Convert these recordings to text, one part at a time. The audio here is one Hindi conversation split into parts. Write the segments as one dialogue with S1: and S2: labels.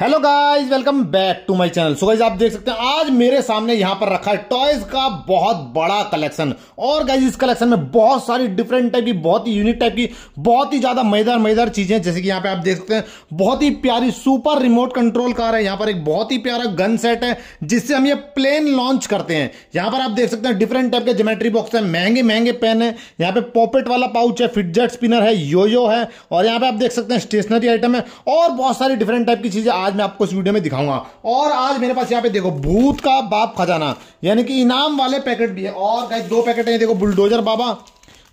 S1: hello guys welcome back to my channel so guys आप देख सकते हैं आज मेरे सामने यहां पर रखा है टॉयज का बहुत बड़ा कलेक्शन और गाइस इस कलेक्शन में बहुत सारी डिफरेंट टाइप की बहुत ही यूनिक टाइप की बहुत ही ज्यादा मजेदार मजेदार चीजें जैसे कि यहां पे आप देख सकते हैं बहुत ही प्यारी सुपर रिमोट कंट्रोल कार है यहां पर एक बहुत ही प्यारा गन सेट है जिससे हम ये प्लेन लॉन्च करते हैं यहां पर आप देख सकते हैं डिफरेंट टाइप के जोमेट्री बॉक्स है महंगे महंगे पेन है यहाँ पे पॉपेट वाला पाउच है फिटजेट स्पिनर है योयो है और यहाँ पे आप देख सकते हैं स्टेशनरी आइटम है और बहुत सारी डिफरेंट टाइप की चीजें आज मैं आपको इस वीडियो में दिखाऊंगा और आज मेरे पास यहाँ पे देखो भूत का बाप खजाना यानी कि इनाम वाले पैकेट भी है और गाइस दो पैकेट हैं देखो बुलडोजर बाबा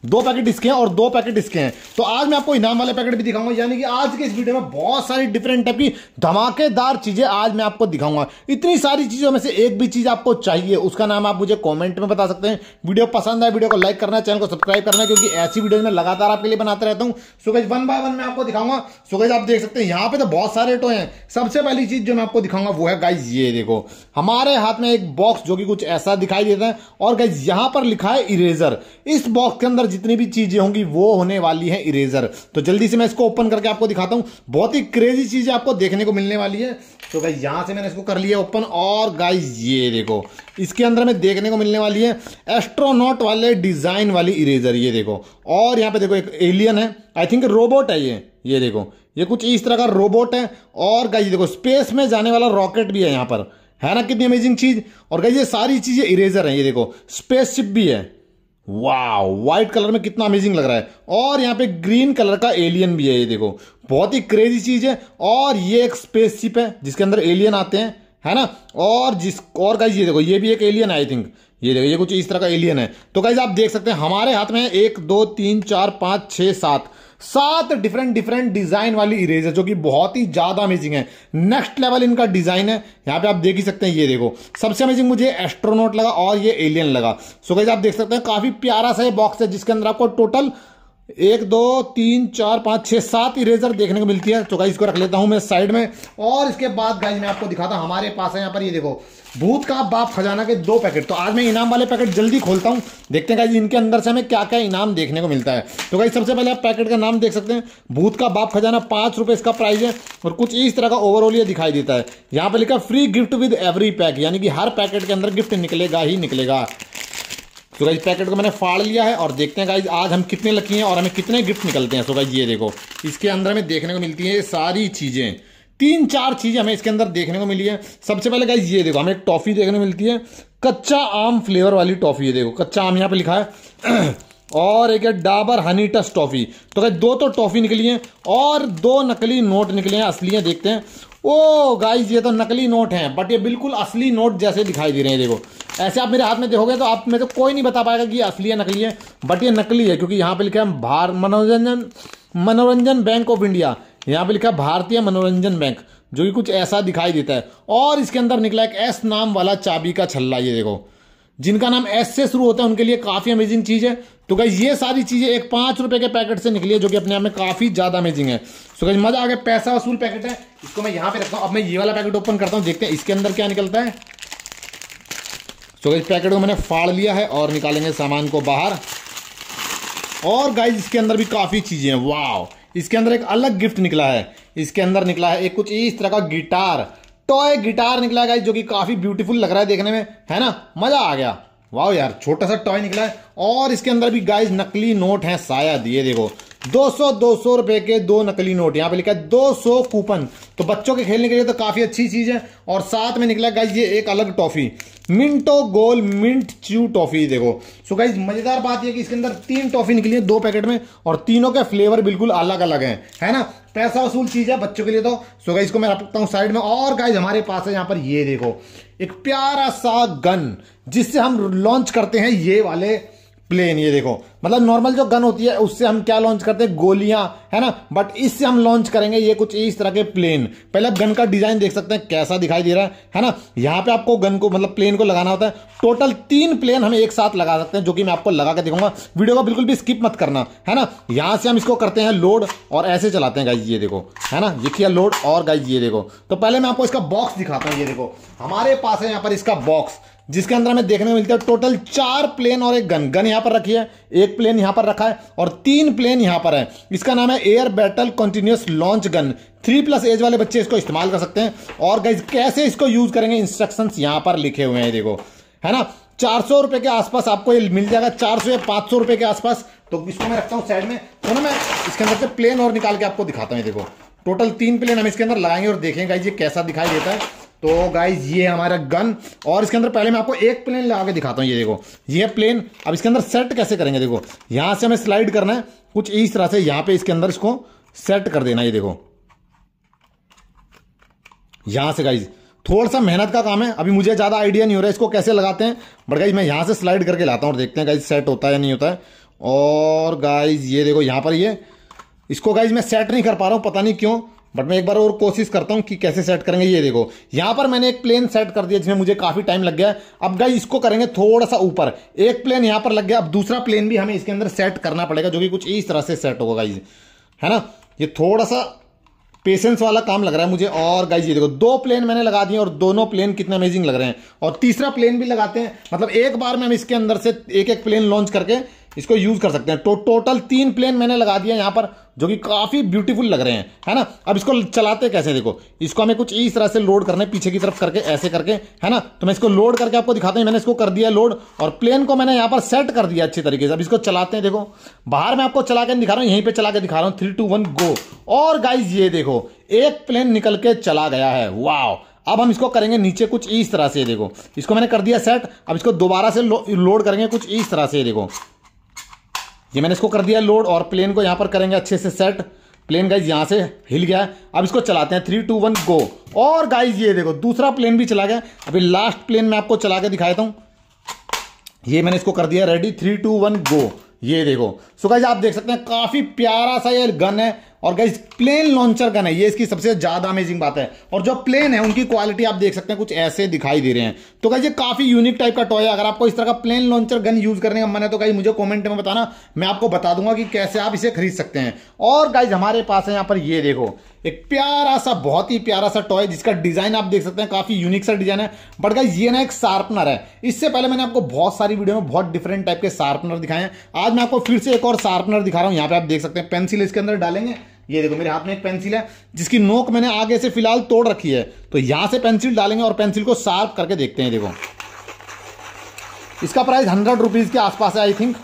S1: दो पैकेट इसके हैं और दो पैकेट इसके हैं तो आज मैं आपको इनाम वाले पैकेट भी दिखाऊंगा यानी कि आज के इस वीडियो में बहुत सारी डिफरेंट टाइप की धमाकेदार चीजें आज मैं आपको दिखाऊंगा इतनी सारी चीजों में से एक भी चीज आपको चाहिए उसका नाम आप मुझे कॉमेंट में बता सकते हैं वीडियो पसंद आए वीडियो को लाइक करना चैनल को सब्सक्राइब करना क्योंकि ऐसी वीडियो में लगातार आपके लिए बनाते रहता हूँ सुगज वन बाय वन में आपको दिखाऊंगा सुगज आप देख सकते हैं यहाँ पे तो बहुत सारे टोए हैं सबसे पहली चीज जो मैं आपको दिखाऊंगा वो है गाइज ये देखो हमारे हाथ में एक बॉक्स जो कि कुछ ऐसा दिखाई देता है और गाइज यहाँ पर लिखा है इरेजर इस बॉक्स के अंदर जितनी भी चीजें होंगी वो होने वाली है इरेजर तो जल्दी से मैं इसको ओपन करके आपको दिखाता हूं बहुत ही क्रेजी चीजें आपको देखने को मिलने वाली है तो भाई यहां से मैंने इसको कर लिया ओपन और गाइज ये देखो इसके अंदर में देखने को मिलने वाली है एस्ट्रोनॉट वाले डिजाइन वाली इरेजर ये देखो और यहाँ पे देखो एक एलियन है आई थिंक रोबोट है ये ये देखो ये कुछ इस तरह का रोबोट है और गाइज देखो स्पेस में जाने वाला रॉकेट भी है यहाँ पर है ना कितनी अमेजिंग चीज़ और गाइज ये सारी चीज़ें इरेजर हैं ये देखो स्पेसशिप भी है वाह व्हाइट कलर में कितना अमेजिंग लग रहा है और यहाँ पे ग्रीन कलर का एलियन भी है ये देखो बहुत ही क्रेजी चीज है और ये एक स्पेसशिप है जिसके अंदर एलियन आते हैं है ना और जिस और गाइज ये देखो ये भी एक एलियन आई थिंक ये देखो ये कुछ इस तरह का एलियन है तो गाइज आप देख सकते हैं हमारे हाथ में एक दो तीन चार पांच छह सात सात डिफरेंट डिफरेंट डिजाइन वाली इरेजर जो कि बहुत ही ज्यादा अमेजिंग है नेक्स्ट लेवल इनका डिजाइन है यहां पे आप देख ही सकते हैं ये देखो सबसे अमेजिंग मुझे एस्ट्रोनोट लगा और ये एलियन लगा सो so, आप देख सकते हैं काफी प्यारा सा ये बॉक्स है जिसके अंदर आपको टोटल एक दो तीन चार पाँच छः सात इरेजर देखने को मिलती है तो गाइस इसको रख लेता हूँ मैं साइड में और इसके बाद गाइस मैं आपको दिखाता हूँ हमारे पास है यहाँ पर ये देखो भूत का बाप खजाना के दो पैकेट तो आज मैं इनाम वाले पैकेट जल्दी खोलता हूँ देखते हैं गाइस इनके अंदर से हमें क्या क्या इनाम देखने को मिलता है तो गाइस सबसे पहले आप पैकेट का नाम देख सकते हैं भूत का बाप खजाना पाँच रुपए इसका प्राइस है और कुछ इस तरह का ओवरऑल ये दिखाई देता है यहाँ पर लिखा free gift with every pack यानी कि हर पैकेट के अंदर गिफ्ट निकलेगा ही निकलेगा तो गाइज पैकेट को मैंने फाड़ लिया है और देखते हैं गाइज आज हम कितने लकी हैं और हमें कितने गिफ्ट निकलते हैं सो गाइज ये देखो इसके अंदर हमें देखने को मिलती है ये सारी चीज़ें तीन चार चीज़ें हमें इसके अंदर देखने को मिली है सबसे पहले गाइज ये देखो हमें एक टॉफ़ी देखने को मिलती है कच्चा आम फ्लेवर वाली टॉफ़ी ये देखो कच्चा आम यहाँ पे लिखा है और एक है डाबर हनी टस टॉफ़ी तो गाइज दो तो टॉफ़ी निकली है और दो नकली नोट निकले हैं असली हैं देखते हैं ओ गाइज ये तो नकली नोट हैं बट ये बिल्कुल असली नोट जैसे दिखाई दे रहे हैं देखो ऐसे आप मेरे हाथ में देखोगे तो आप मेरे तो कोई नहीं बता पाएगा कि ये असली है नकली है बट ये नकली है क्योंकि यहाँ पे लिखा है भार मनोरंजन मनोरंजन बैंक ऑफ इंडिया यहाँ पे लिखा है भारतीय मनोरंजन बैंक जो कि कुछ ऐसा दिखाई देता है और इसके अंदर निकला एक एस नाम वाला चाबी का छल्ला ये देखो जिनका नाम एस से शुरू होता है उनके लिए काफ़ी अमेजिंग चीज़ है तो गाइज ये सारी चीज़ें एक पांच रुपए के पैकेट से निकली है जो कि अपने आप में काफ़ी ज़्यादा अमेजिंग है सो गाइज मज़ा आ गया पैसा वसूल पैकेट है इसको मैं यहां पे रखता हूं अब मैं ये वाला पैकेट ओपन करता हूं देखते हैं इसके अंदर क्या निकलता है सो गाइज पैकेट को मैंने फाड़ लिया है और निकालेंगे सामान को बाहर और गाइज इसके अंदर भी काफ़ी चीज़ें हैं वाह इसके अंदर एक अलग गिफ्ट निकला है इसके अंदर निकला है एक कुछ इस तरह का गिटार टॉय गिटार निकला गाइज जो कि काफी ब्यूटीफुल लग रहा है देखने में है ना मजा आ गया वाह यार छोटा सा टॉय निकला है और इसके अंदर भी गाइज नकली नोट है शायद ये देखो 200 200 रुपए के दो नकली नोट यहाँ पे लिखा है 200 कूपन तो बच्चों के खेलने के लिए तो काफी अच्छी चीज है और साथ में निकला गाइज ये एक अलग टॉफी मिंटो गोल मिंट च्यू टॉफी देखो सो गाइज मजेदार बात यह कि इसके अंदर तीन टॉफी निकली है दो पैकेट में और तीनों के फ्लेवर बिल्कुल अलग अलग हैं है ना पैसा वसूल चीज़ है बच्चों के लिए तो सो गाइज को मैं रखता हूँ साइड में और गाइज हमारे पास है यहाँ पर ये देखो एक प्यारा सा गन जिससे हम लॉन्च करते हैं ये वाले प्लेन ये देखो मतलब नॉर्मल जो गन होती है उससे हम क्या लॉन्च करते हैं गोलियां है ना बट इससे हम लॉन्च करेंगे ये कुछ इस तरह के प्लेन पहले आप गन का डिजाइन देख सकते हैं कैसा दिखाई दे रहा है है ना यहाँ पे आपको गन को मतलब प्लेन को लगाना होता है टोटल तीन प्लेन हम एक साथ लगा सकते हैं जो कि मैं आपको लगा के दिखाऊंगा वीडियो को बिल्कुल भी स्किप मत करना है ना यहाँ से हम इसको करते हैं लोड और ऐसे चलाते हैं गाइज ये देखो है ना ये किया लोड और गाइज ये देखो तो पहले मैं आपको इसका बॉक्स दिखाता हूँ ये देखो हमारे पास है यहाँ पर इसका बॉक्स जिसके अंदर हमें देखने को मिलता है टोटल चार प्लेन और एक गन गन यहाँ पर रखी है एक प्लेन यहाँ पर रखा है और तीन प्लेन यहाँ पर है इसका नाम है air battle continuous launch gun three plus age वाले बच्चे इसको इस्तेमाल कर सकते हैं और गाइज कैसे इसको यूज करेंगे इंस्ट्रक्शंस यहाँ पर लिखे हुए हैं देखो है ना चार सौ रुपए के आसपास आपको ये मिल जाएगा चार सौ या पाँच सौ रुपए के आसपास तो इसको मैं रखता हूँ साइड में तो ना मैं इसके अंदर से प्लेन और निकाल के आपको दिखाता हूँ देखो टोटल तीन प्लेन हम इसके अंदर लगाएंगे और देखेंगे ये कैसा दिखाई देता है तो गाइज ये हमारा गन और इसके अंदर पहले मैं आपको एक प्लेन लगा के दिखाता हूँ ये देखो ये प्लेन अब इसके अंदर सेट कैसे करेंगे देखो यहाँ से हमें स्लाइड करना है कुछ इस तरह से यहाँ पे इसके अंदर इसको सेट कर देना ये देखो यहाँ से गाइज थोड़ा सा मेहनत का काम है अभी मुझे ज़्यादा आइडिया नहीं हो रहा है इसको कैसे लगाते हैं बट गाइज मैं यहाँ से स्लाइड करके लाता हूँ और देखते हैं गाइज सेट होता है या नहीं होता है और गाइज ये देखो यहाँ पर ये इसको गाइज मैं सेट नहीं कर पा रहा हूँ पता नहीं क्यों बट मैं एक बार और कोशिश करता हूं कि कैसे सेट करेंगे ये देखो यहां पर मैंने एक प्लेन सेट कर दिया जिसमें मुझे काफ़ी टाइम लग गया अब गाई इसको करेंगे थोड़ा सा ऊपर एक प्लेन यहां पर लग गया अब दूसरा प्लेन भी हमें इसके अंदर सेट करना पड़ेगा जो कि कुछ इस तरह से सेट होगा गाइज है ना ये थोड़ा सा पेशेंस वाला काम लग रहा है मुझे और गाइज ये देखो दो प्लेन मैंने लगा दिए और दोनों प्लेन कितने अमेजिंग लग रहे हैं और तीसरा प्लेन भी लगाते हैं मतलब एक बार में हम इसके अंदर से एक एक प्लेन लॉन्च करके इसको यूज़ कर सकते हैं तो टोटल तीन प्लेन मैंने लगा दिया यहाँ पर जो कि काफ़ी ब्यूटीफुल लग रहे हैं है ना अब इसको चलाते कैसे देखो इसको हमें कुछ इस तरह से लोड करना पीछे की तरफ करके ऐसे करके है ना तो मैं इसको लोड करके आपको दिखाता हूँ मैंने इसको कर दिया लोड और प्लेन को मैंने यहाँ पर सेट कर दिया अच्छी तरीके से अब इसको चलाते हैं देखो बाहर मैं आपको चला के दिखा रहा हूँ यहीं पर चला के दिखा रहा हूँ थ्री टू वन गो और गाइज ये देखो एक प्लेन निकल के चला गया है वाह अब हम इसको करेंगे नीचे कुछ इस तरह से देखो इसको मैंने कर दिया सेट अब इसको दोबारा से लो, लोड करेंगे कुछ इस तरह से देखो ये मैंने इसको कर दिया लोड और प्लेन को यहाँ पर करेंगे अच्छे से सेट प्लेन गाइज यहाँ से हिल गया अब इसको चलाते हैं थ्री टू वन गो और गाइज ये देखो दूसरा प्लेन भी चला गया अभी लास्ट प्लेन मैं आपको चला के दिखाता हूँ ये मैंने इसको कर दिया ready three two one go ये देखो सो गाइज आप देख सकते हैं काफ़ी प्यारा सा ये गन है और गाइज प्लेन लॉन्चर गन है ये इसकी सबसे ज़्यादा अमेजिंग बात है और जो प्लेन है उनकी क्वालिटी आप देख सकते हैं कुछ ऐसे दिखाई दे रहे हैं तो गाइज ये काफ़ी यूनिक टाइप का टॉय है अगर आपको इस तरह का प्लेन लॉन्चर गन यूज़ करने का मन है तो गाइज मुझे कॉमेंट में बताना मैं आपको बता दूंगा कि कैसे आप इसे खरीद सकते हैं और गाइज हमारे पास है यहाँ पर ये देखो एक प्यारा सा बहुत ही प्यारा सा टॉय जिसका डिज़ाइन आप देख सकते हैं काफ़ी यूनिक सा डिज़ाइन है बट गाइज ये ना एक शार्पनर है इससे पहले मैंने आपको बहुत सारी वीडियो में बहुत डिफरेंट टाइप के शार्पनर दिखाए हैं आज मैं आपको फिर से एक और शार्पनर दिखा रहा हूँ यहाँ पे आप देख सकते हैं पेंसिल इसके अंदर डालेंगे ये देखो मेरे हाथ में एक पेंसिल है जिसकी नोक मैंने आगे से फिलहाल तोड़ रखी है तो यहां से पेंसिल डालेंगे और पेंसिल को शार्प करके देखते हैं देखो इसका प्राइस हंड्रेड रुपीज़ के आसपास है आई थिंक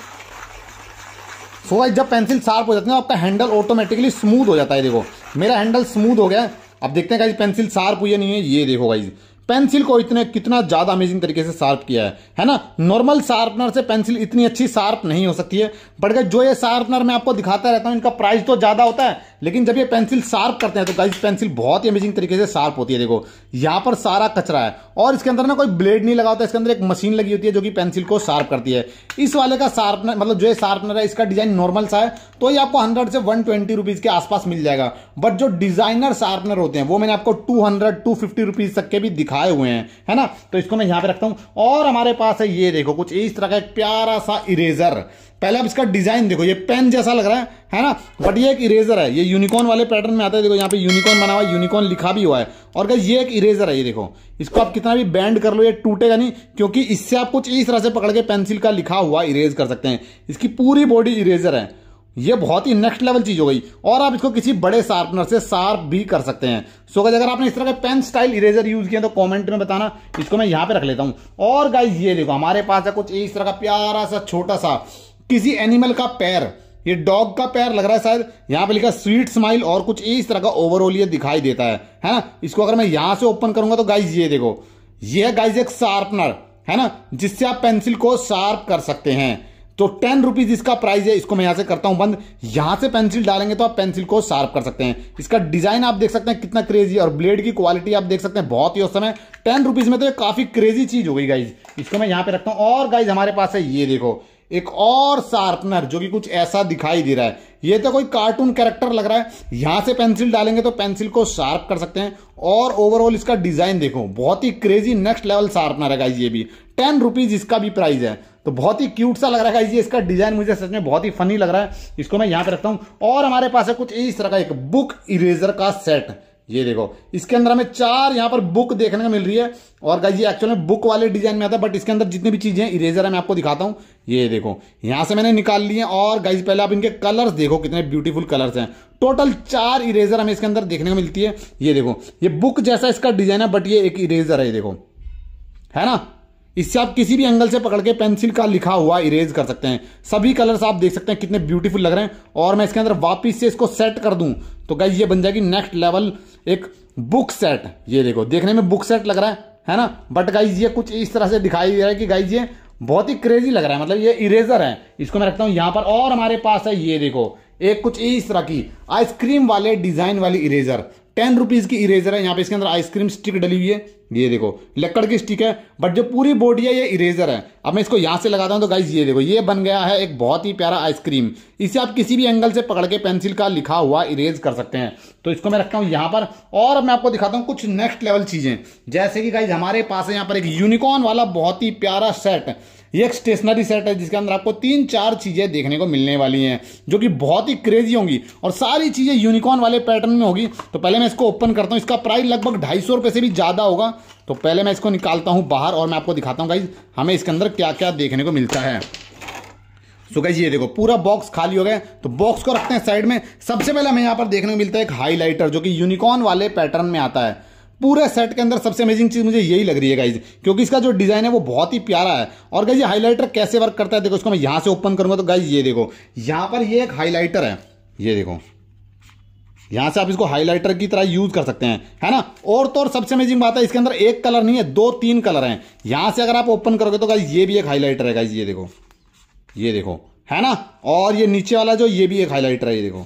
S1: सो गाइस जब पेंसिल शार्प हो जाती है ना आपका हैंडल ऑटोमेटिकली स्मूथ हो जाता है देखो मेरा हैंडल स्मूथ हो गया अब देखते हैं गाइस पेंसिल शार्प हुई नहीं है ये देखो गाइस पेंसिल को इतने कितना ज़्यादा अमेजिंग तरीके से शार्प किया है है ना नॉर्मल शार्पनर से पेंसिल इतनी अच्छी शार्प नहीं हो सकती है बट गई जो ये शार्पनर मैं आपको दिखाता रहता हूँ इनका प्राइस तो ज़्यादा होता है लेकिन जब ये पेंसिल शार्प करते हैं तो गाइज पेंसिल बहुत ही अमेजिंग तरीके से शार्प होती है देखो यहाँ पर सारा कचरा है और इसके अंदर ना कोई ब्लेड नहीं लगा होता इसके अंदर एक मशीन लगी होती है जो कि पेंसिल को शार्प करती है इस वाले का शार्पनर मतलब जो ये शार्पनर है इसका डिजाइन नॉर्मल सा है तो ये आपको हंड्रेड से वन ट्वेंटी रुपीज़ के आसपास मिल जाएगा बट जो डिजाइनर शार्पनर होते हैं वो मैंने आपको two hundred two fifty rupees तक के भी दिखा खाए हुए हैं है ना तो इसको मैं यहाँ पे रखता हूँ और हमारे पास है ये देखो कुछ इस तरह का एक प्यारा सा इरेजर पहले आप इसका डिजाइन देखो ये पेन जैसा लग रहा है है ना बट ये एक इरेजर है ये यूनिकॉर्न वाले पैटर्न में आता है देखो यहाँ पे यूनिकॉर्न बना हुआ है यूनिकॉर्न लिखा भी हुआ है और क्या ये एक इरेजर है ये देखो इसको आप कितना भी बैंड कर लो ये टूटेगा नहीं क्योंकि इससे आप कुछ इस तरह से पकड़ के पेंसिल का लिखा हुआ इरेज कर सकते हैं इसकी पूरी बॉडी इरेजर है ये बहुत ही नेक्स्ट लेवल चीज हो गई और आप इसको किसी बड़े शार्पनर से शार्प भी कर सकते हैं सो so, गाइज अगर आपने इस तरह के पेन स्टाइल इरेजर यूज किया तो कमेंट में बताना इसको मैं यहां पे रख लेता हूं और गाइज ये देखो हमारे पास है कुछ इस तरह का प्यारा सा छोटा सा किसी एनिमल का पैर ये डॉग का पैर लग रहा है शायद यहाँ पे लिखा स्वीट स्माइल और कुछ इस तरह का ओवरऑल ये दिखाई देता है है ना इसको अगर मैं यहां से ओपन करूंगा तो गाइज ये देखो ये गाइज एक शार्पनर है ना जिससे आप पेंसिल को शार्प कर सकते हैं तो टेन रुपीज इसका प्राइस है इसको मैं यहां से करता हूं बंद यहां से पेंसिल डालेंगे तो आप पेंसिल को शार्प कर सकते हैं इसका डिजाइन आप देख सकते हैं कितना क्रेजी और ब्लेड की क्वालिटी आप देख सकते हैं बहुत ही उस समय टेन रुपीज में तो ये काफी क्रेजी चीज हो गई गाइज इसको मैं यहां पे रखता हूं और गाइज हमारे पास है ये देखो एक और शार्पनर जो कि कुछ ऐसा दिखाई दे रहा है ये तो कोई कार्टून कैरेक्टर लग रहा है यहां से पेंसिल डालेंगे तो पेंसिल को शार्प कर सकते हैं और ओवरऑल इसका डिजाइन देखो बहुत ही क्रेजी नेक्स्ट लेवल शार्पनर है गाइज ये भी टेन रुपीज इसका भी प्राइस है तो बहुत ही क्यूट सा लग रहा है इसका डिज़ाइन मुझे सच में बहुत ही फनी लग रहा है इसको मैं यहां पे रखता हूं और हमारे पास है कुछ इस तरह का एक बुक इरेजर का सेट ये देखो इसके अंदर हमें चार यहां पर बुक देखने को मिल रही है और गाइज ये एक्चुअल में बुक वाले डिजाइन में आता है बट इसके अंदर जितनी भी चीजें हैं इरेजर है मैं आपको दिखाता हूँ ये देखो यहां से मैंने निकाल लिए और गाइज पहले आप इनके कलर्स देखो कितने ब्यूटीफुल कलर्स हैं टोटल चार इरेजर हमें इसके अंदर देखने को मिलती है ये देखो ये बुक जैसा इसका डिजाइन है बट ये एक इरेजर है ये देखो है ना इससे आप किसी भी एंगल से पकड़ के पेंसिल का लिखा हुआ इरेज कर सकते हैं सभी कलर्स आप देख सकते हैं कितने ब्यूटीफुल लग रहे हैं और मैं इसके अंदर वापस से इसको सेट कर दूं तो गाइज ये बन जाएगी नेक्स्ट लेवल एक बुक सेट ये देखो देखने में बुक सेट लग रहा है है ना बट गाइज ये कुछ इस तरह से दिखाई दे रहा है कि गाइज ये बहुत ही क्रेजी लग रहा है मतलब ये इरेजर है इसको मैं रखता हूँ यहाँ पर और हमारे पास है ये देखो एक कुछ इस तरह की आइसक्रीम वाले डिजाइन वाली इरेजर टेन रुपीज की इरेजर है यहाँ पे इसके अंदर आइसक्रीम स्टिक डली हुई है ये देखो लकड़ की स्टिक है बट जो पूरी बॉडी है ये इरेजर है अब मैं इसको यहाँ से लगाता हूँ तो गाइज ये देखो ये बन गया है एक बहुत ही प्यारा आइसक्रीम इसे आप किसी भी एंगल से पकड़ के पेंसिल का लिखा हुआ इरेज कर सकते हैं तो इसको मैं रखता हूँ यहाँ पर और मैं आपको दिखाता हूँ कुछ नेक्स्ट लेवल चीज़ें जैसे कि गाइज हमारे पास है यहाँ पर एक यूनिकॉर्न वाला बहुत ही प्यारा सेट एक स्टेशनरी सेट है जिसके अंदर आपको तीन चार चीज़ें देखने को मिलने वाली हैं जो कि बहुत ही क्रेजी होंगी और सारी चीज़ें यूनिकॉर्न वाले पैटर्न में होगी तो पहले मैं इसको ओपन करता हूँ इसका प्राइस लगभग ढाई सौ रुपये से भी ज़्यादा होगा तो पहले मैं इसको निकालता हूँ बाहर और मैं आपको दिखाता हूँ भाई हमें इसके अंदर क्या क्या देखने को मिलता है सो गाइज ये देखो पूरा बॉक्स खाली हो गया तो बॉक्स को रखते हैं साइड में सबसे पहले हमें यहाँ पर देखने को मिलता है एक हाईलाइटर जो कि यूनिकॉर्न वाले पैटर्न में आता है पूरे सेट के अंदर सबसे अमेजिंग चीज़ मुझे यही लग रही है गाइज क्योंकि इसका जो डिज़ाइन है वो बहुत ही प्यारा है और गाइज ये हाईलाइटर कैसे वर्क करता है देखो इसको मैं यहां से ओपन करूंगा तो गाइज ये देखो यहां पर ये एक हाईलाइटर है ये देखो यहां से आप इसको हाईलाइटर की तरह यूज कर सकते हैं है ना और तो और सबसे अमेजिंग बात है इसके अंदर एक कलर नहीं है दो तीन कलर है यहां से अगर आप ओपन करोगे तो गाइज ये भी एक हाईलाइटर है गाइज ये देखो ये देखो है ना और ये नीचे वाला जो ये भी एक हाईलाइटर है ये देखो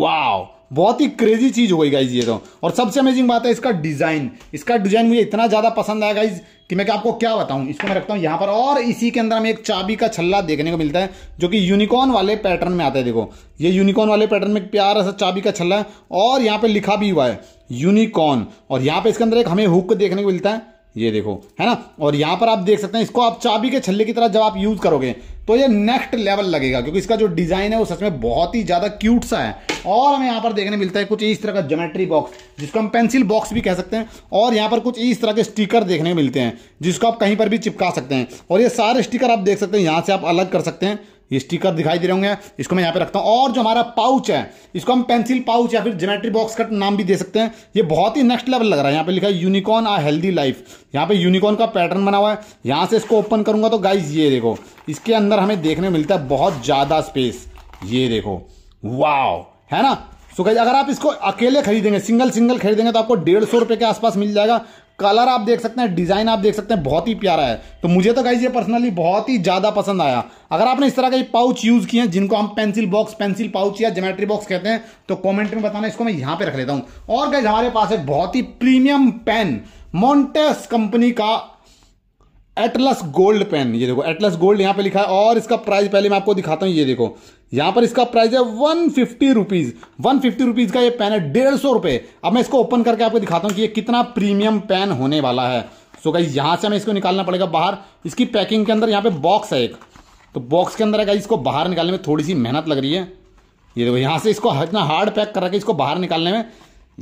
S1: वाह बहुत ही क्रेजी चीज़ हो गई गाइज ये तो और सबसे अमेजिंग बात है इसका डिज़ाइन इसका डिज़ाइन मुझे इतना ज़्यादा पसंद आया गाइज कि मैं आपको क्या बताऊं इसको मैं रखता हूं यहां पर और इसी के अंदर हमें एक चाबी का छल्ला देखने को मिलता है जो कि यूनिकॉर्न वाले पैटर्न में आता है देखो ये यूनिकॉर्न वाले पैटर्न में प्यारा सा चाबी का छल्ला है और यहां पर लिखा भी हुआ है यूनिकॉर्न और यहां पर इसके अंदर एक हमें हुक देखने को मिलता है ये देखो है ना और यहाँ पर आप देख सकते हैं इसको आप चाबी के छल्ले की तरह जब आप यूज़ करोगे तो ये नेक्स्ट लेवल लगेगा क्योंकि इसका जो डिज़ाइन है वो सच में बहुत ही ज़्यादा क्यूट सा है और हमें यहाँ पर देखने मिलता है कुछ इस तरह का जोमेट्री बॉक्स जिसको हम पेंसिल बॉक्स भी कह सकते हैं और यहाँ पर कुछ इस तरह के स्टिकर देखने मिलते हैं जिसको आप कहीं पर भी चिपका सकते हैं और ये सारे स्टिकर आप देख सकते हैं यहाँ से आप अलग कर सकते हैं ये स्टिकर दिखाई दे रहे होंगे इसको मैं यहाँ पे रखता हूँ और जो हमारा पाउच है इसको हम पेंसिल पाउच या फिर जोमेट्री बॉक्स का नाम भी दे सकते हैं ये बहुत ही नेक्स्ट लेवल लग रहा है यहाँ पे लिखा है यूनिकॉर्न आ हेल्दी लाइफ यहाँ पे यूनिकॉर्न का पैटर्न बना हुआ है यहाँ से इसको ओपन करूंगा तो गाइज ये देखो इसके अंदर हमें देखने मिलता है बहुत ज़्यादा स्पेस ये देखो वाव है ना सो so गाइज अगर आप इसको अकेले खरीदेंगे सिंगल सिंगल खरीदेंगे तो आपको डेढ़ सौ रुपये के आसपास मिल जाएगा कलर आप देख सकते हैं डिज़ाइन आप देख सकते हैं बहुत ही प्यारा है तो मुझे तो गाइज ये पर्सनली बहुत ही ज़्यादा पसंद आया अगर आपने इस तरह के पाउच यूज़ किए हैं जिनको हम पेंसिल बॉक्स पेंसिल पाउच या जोमेट्री बॉक्स कहते हैं तो कमेंट में बताना इसको मैं यहाँ पे रख लेता हूँ और गाइज हमारे पास एक बहुत ही प्रीमियम पेन मोन्टेस कंपनी का एटलस गोल्ड पेन ये देखो एटलस गोल्ड यहाँ पे लिखा है और इसका प्राइस पहले मैं आपको दिखाता हूँ ये देखो यहाँ पर इसका प्राइस है one fifty rupees one fifty rupees का ये पेन है डेढ़ सौ रुपए अब मैं इसको ओपन करके आपको दिखाता हूँ कि ये कितना प्रीमियम पेन होने वाला है सो so गाइज यहाँ से हमें इसको निकालना पड़ेगा बाहर इसकी पैकिंग के अंदर यहाँ पे बॉक्स है एक तो बॉक्स के अंदर है इसको बाहर निकालने में थोड़ी सी मेहनत लग रही है ये देखो यहाँ से इसको इतना हार्ड पैक करा के इसको बाहर निकालने में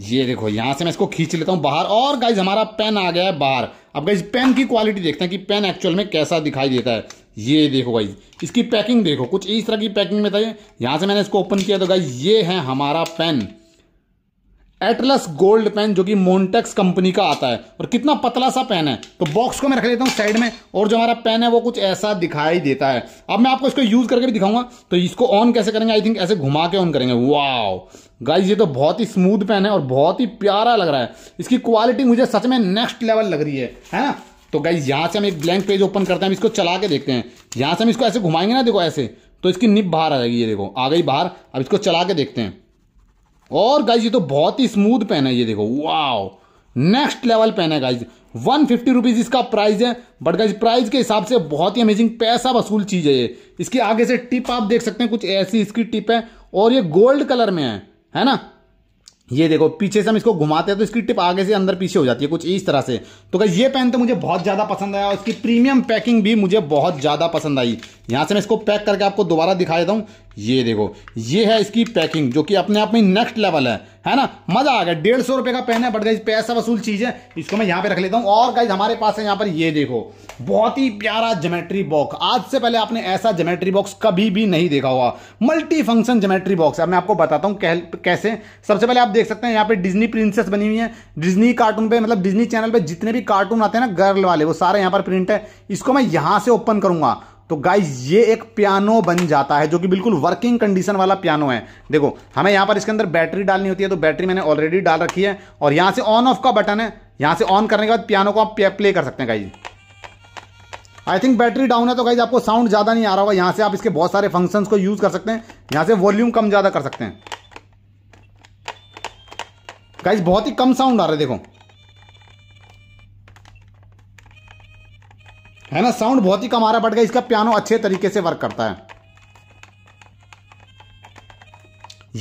S1: ये देखो यहाँ से मैं इसको खींच लेता हूँ बाहर और गाइज हमारा पेन आ गया है बाहर अब गाइज पेन की क्वालिटी देखते हैं कि पेन एक्चुअल में कैसा दिखाई देता है ये देखो गाइज इसकी पैकिंग देखो कुछ इस तरह की पैकिंग में था यहाँ से मैंने इसको ओपन किया तो गाइज ये है हमारा पेन एटलस गोल्ड पेन जो कि मोन्टेक्स कंपनी का आता है और कितना पतला सा पेन है तो बॉक्स को मैं रख लेता हूँ साइड में और जो हमारा पेन है वो कुछ ऐसा दिखाई देता है अब मैं आपको इसको यूज़ करके भी दिखाऊंगा तो इसको ऑन कैसे करेंगे आई थिंक ऐसे घुमा के ऑन करेंगे वाओ गाइज ये तो बहुत ही स्मूथ पेन है और बहुत ही प्यारा लग रहा है इसकी क्वालिटी मुझे सच में नेक्स्ट लेवल लग रही है है ना तो गाइज यहाँ से हम एक ब्लैंक पेज ओपन करते हैं हम इसको चला के देखते हैं यहाँ से हम इसको ऐसे घुमाएंगे ना देखो ऐसे तो इसकी निप बाहर आ जाएगी ये देखो आ गई बाहर अब इसको चला के देखते हैं और गाइज ये तो बहुत ही स्मूथ पेन है ये देखो वाओ नेक्स्ट लेवल पेन है गाइज वन फिफ्टी रुपीज़ इसका प्राइस है बट गाइज प्राइस के हिसाब से बहुत ही अमेजिंग पैसा वसूल चीज़ है ये इसकी आगे से टिप आप देख सकते हैं कुछ ऐसी इसकी टिप है और ये गोल्ड कलर में है है ना ये देखो पीछे से हम इसको घुमाते हैं तो इसकी टिप आगे से अंदर पीछे हो जाती है कुछ इस तरह से तो क्या ये पेन तो मुझे बहुत ज़्यादा पसंद आया और इसकी प्रीमियम पैकिंग भी मुझे बहुत ज़्यादा पसंद आई यहाँ से मैं इसको पैक करके आपको दोबारा दिखा देता हूँ ये देखो ये है इसकी पैकिंग जो कि अपने आप में नेक्स्ट लेवल है है ना मजा आ गया डेढ़ सौ रुपए का पेन है बट गई पैसा वसूल चीज़ है इसको मैं यहाँ पे रख लेता हूँ और गाइज हमारे पास है यहाँ पर ये देखो बहुत ही प्यारा जोमेट्री बॉक्स आज से पहले आपने ऐसा जोमेट्री बॉक्स कभी भी नहीं देखा हुआ मल्टी फंक्शन जोमेट्री बॉक्स अब मैं आपको बताता हूँ कैसे सबसे पहले आप देख सकते हैं यहाँ पे डिजनी प्रिंसेस बनी हुई है डिजनी कार्टून पे मतलब डिजनी चैनल पे जितने भी कार्टून आते हैं ना गर्ल वाले वो सारे यहाँ पर प्रिंट है इसको मैं यहाँ से ओपन करूंगा तो गाइज ये एक पियानो बन जाता है जो कि बिल्कुल वर्किंग कंडीशन वाला पियानो है देखो हमें यहां पर इसके अंदर बैटरी डालनी होती है तो बैटरी मैंने ऑलरेडी डाल रखी है और यहां से ऑन ऑफ का बटन है यहां से ऑन करने के बाद पियानो को आप प्ले कर सकते हैं guys I think battery down है तो गाइज आपको साउंड ज़्यादा नहीं आ रहा होगा यहां से आप इसके बहुत सारे फंक्शन को यूज़ कर सकते हैं यहां से वॉल्यूम कम ज़्यादा कर सकते हैं गाइज बहुत ही कम साउंड आ रहा है देखो है ना साउंड बहुत ही कम आ रहा बट गया इसका पियानो अच्छे तरीके से वर्क करता है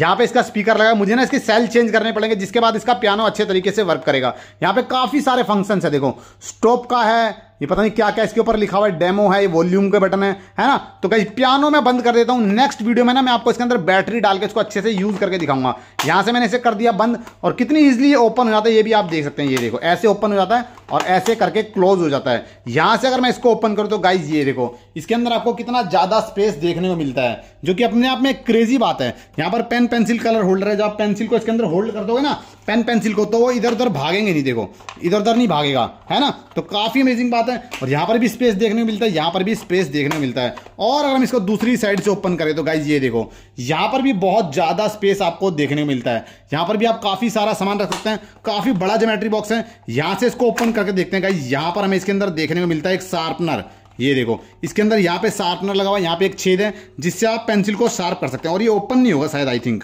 S1: यहाँ पे इसका स्पीकर लगा मुझे ना इसके सेल चेंज करने पड़ेंगे जिसके बाद इसका पियानो अच्छे तरीके से वर्क करेगा यहाँ पे काफ़ी सारे फंक्शंस है देखो स्टॉप का है ये पता नहीं क्या क्या इसके ऊपर लिखा हुआ है डेमो है ये वॉल्यूम के बटन है है ना तो कहीं पियानो मैं बंद कर देता हूं नेक्स्ट वीडियो में ना मैं आपको इसके अंदर बैटरी डाल के इसको अच्छे से यूज़ करके दिखाऊंगा यहां से मैंने इसे कर दिया बंद और कितनी इजिली ओपन हो जाता है ये भी आप देख सकते हैं ये देखो ऐसे ओपन हो जाता है और ऐसे करके क्लोज हो जाता है यहां से अगर मैं इसको ओपन करूं तो गाइज ये देखो इसके अंदर आपको कितना ज़्यादा स्पेस देखने को मिलता है जो कि अपने आप में एक क्रेजी बात है यहां पर पेन पेंसिल कलर होल्डर है जो आप पेंसिल को इसके अंदर होल्ड कर दोगे ना पेन पेंसिल को तो वो इधर उधर भागेंगे नहीं देखो इधर उधर नहीं भागेगा है ना तो काफ़ी अमेजिंग बात है जाता है और यहाँ पर भी स्पेस देखने को मिलता है यहाँ पर भी स्पेस देखने को मिलता है और अगर हम इसको दूसरी साइड से ओपन करें तो गाइज ये देखो यहाँ पर भी बहुत ज़्यादा स्पेस आपको देखने को मिलता है यहाँ पर भी आप काफ़ी सारा सामान रख सकते हैं काफ़ी बड़ा जोमेट्री बॉक्स है यहाँ से इसको ओपन करके देखते हैं गाइज यहाँ पर हमें इसके अंदर देखने को मिलता है एक शार्पनर ये देखो इसके अंदर यहाँ पे शार्पनर लगा हुआ है यहाँ पे एक छेद है जिससे आप पेंसिल को शार्प कर सकते हैं और ये ओपन नहीं होगा शायद आई थिंक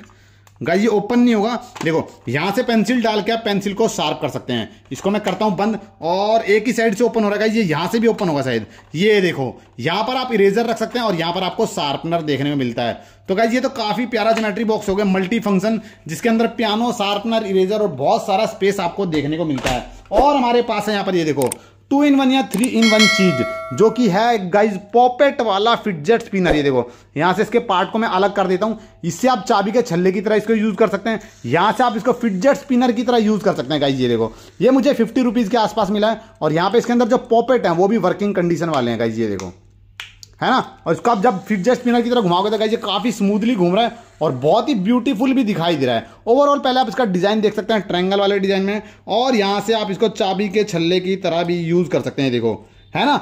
S1: गाइस ये ओपन नहीं होगा देखो यहाँ से पेंसिल डाल के आप पेंसिल को शार्प कर सकते हैं इसको मैं करता हूँ बंद और एक ही साइड से ओपन हो रहा है ये यहाँ से भी ओपन होगा शायद ये देखो यहाँ पर आप इरेजर रख सकते हैं और यहाँ पर आपको शार्पनर देखने में मिलता है तो गाइज ये तो काफ़ी प्यारा जोमेट्री बॉक्स हो गया मल्टी फंक्शन जिसके अंदर पियानो शार्पनर इरेजर और बहुत सारा स्पेस आपको देखने को मिलता है और हमारे पास है यहाँ पर ये देखो टू इन वन या थ्री इन वन चीज जो कि है गाइज पॉपेट वाला फिटजेट स्पिनर ये देखो यहाँ से इसके पार्ट को मैं अलग कर देता हूँ इससे आप चाबी के छल्ले की तरह इसको यूज कर सकते हैं यहाँ से आप इसको फिटजेट स्पिनर की तरह यूज कर सकते हैं गाइज ये देखो ये मुझे फिफ्टी रुपीज के आसपास मिला है और यहाँ पे इसके अंदर जो पॉपेट है वो भी वर्किंग कंडीशन वाले हैं गाइज ये देखो है ना और इसको आप जब फिट जस्ट की तरह घुमाओगे तो गाइज काफ़ी स्मूथली घूम रहा है और बहुत ही ब्यूटीफुल भी दिखाई दे रहा है ओवरऑल पहले आप इसका डिज़ाइन देख सकते हैं ट्रैंगल वाले डिज़ाइन में और यहाँ से आप इसको चाबी के छल्ले की तरह भी यूज़ कर सकते हैं देखो है ना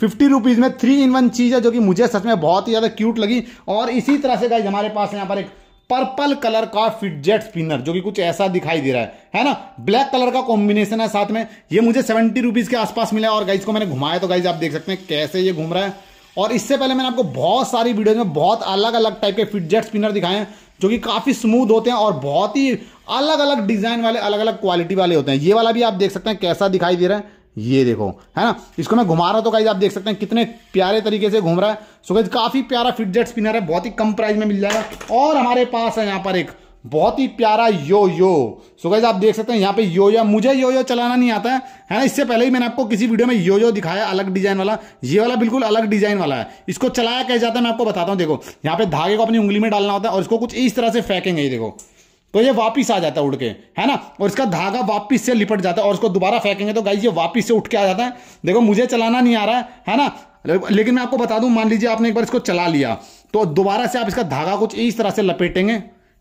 S1: फिफ्टी रुपीज़ में थ्री इन वन चीज़ है जो कि मुझे सच में बहुत ही ज़्यादा क्यूट लगी और इसी तरह से गाइज हमारे पास यहाँ पर एक पर्पल कलर का फिटजेट स्पिनर जो कि कुछ ऐसा दिखाई दे रहा है है ना ब्लैक कलर का कॉम्बिनेशन है साथ में ये मुझे सेवेंटी रुपीज़ के आसपास मिला और गाइज को मैंने घुमाया तो गाइज आप देख सकते हैं कैसे ये घूम रहा है और इससे पहले मैंने आपको बहुत सारी वीडियोज में बहुत अलग अलग टाइप के फिटजेट स्पिनर दिखाए हैं जो कि काफ़ी स्मूथ होते हैं और बहुत ही अलग अलग डिज़ाइन वाले अलग अलग क्वालिटी वाले होते हैं ये वाला भी आप देख सकते हैं कैसा दिखाई दे रहा है ये देखो है ना इसको मैं घुमा रहा हूँ तो कहीं आप देख सकते हैं कितने प्यारे तरीके से घूम रहा है सो काफ़ी प्यारा फिटजेट स्पिनर है बहुत ही कम प्राइस में मिल जाएगा और हमारे पास है यहाँ पर एक बहुत ही प्यारा यो यो सो गाइज आप देख सकते हैं यहाँ पे यो यो मुझे यो यो चलाना नहीं आता है है ना इससे पहले ही मैंने आपको किसी वीडियो में यो यो दिखाया अलग डिजाइन वाला ये वाला बिल्कुल अलग डिजाइन वाला है इसको चलाया कैसे जाता है मैं आपको बताता हूँ देखो यहाँ पे धागे को अपनी उंगली में डालना होता है और इसको कुछ इस तरह से फेंकेंगे देखो तो ये वापिस आ जाता है उड़ के है ना और इसका धागा वापिस से लिपट जाता है और इसको दोबारा फेंकेंगे तो गाइज ये वापिस से उठ के आ जाता है देखो मुझे चलाना नहीं आ रहा है है ना लेकिन मैं आपको बता दूं मान लीजिए आपने एक बार इसको चला लिया तो दोबारा से आप इसका धागा कुछ इस तरह से लपेटेंगे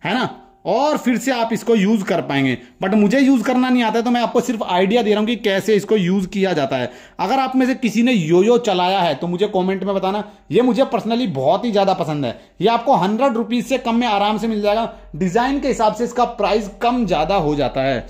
S1: है ना और फिर से आप इसको यूज़ कर पाएंगे बट मुझे यूज़ करना नहीं आता है तो मैं आपको सिर्फ आइडिया दे रहा हूँ कि कैसे इसको यूज़ किया जाता है अगर आप में से किसी ने योयो चलाया है तो मुझे कमेंट में बताना ये मुझे पर्सनली बहुत ही ज़्यादा पसंद है ये आपको हंड्रेड रुपीज़ से कम में आराम से मिल जाएगा डिज़ाइन के हिसाब से इसका प्राइस कम ज़्यादा हो जाता है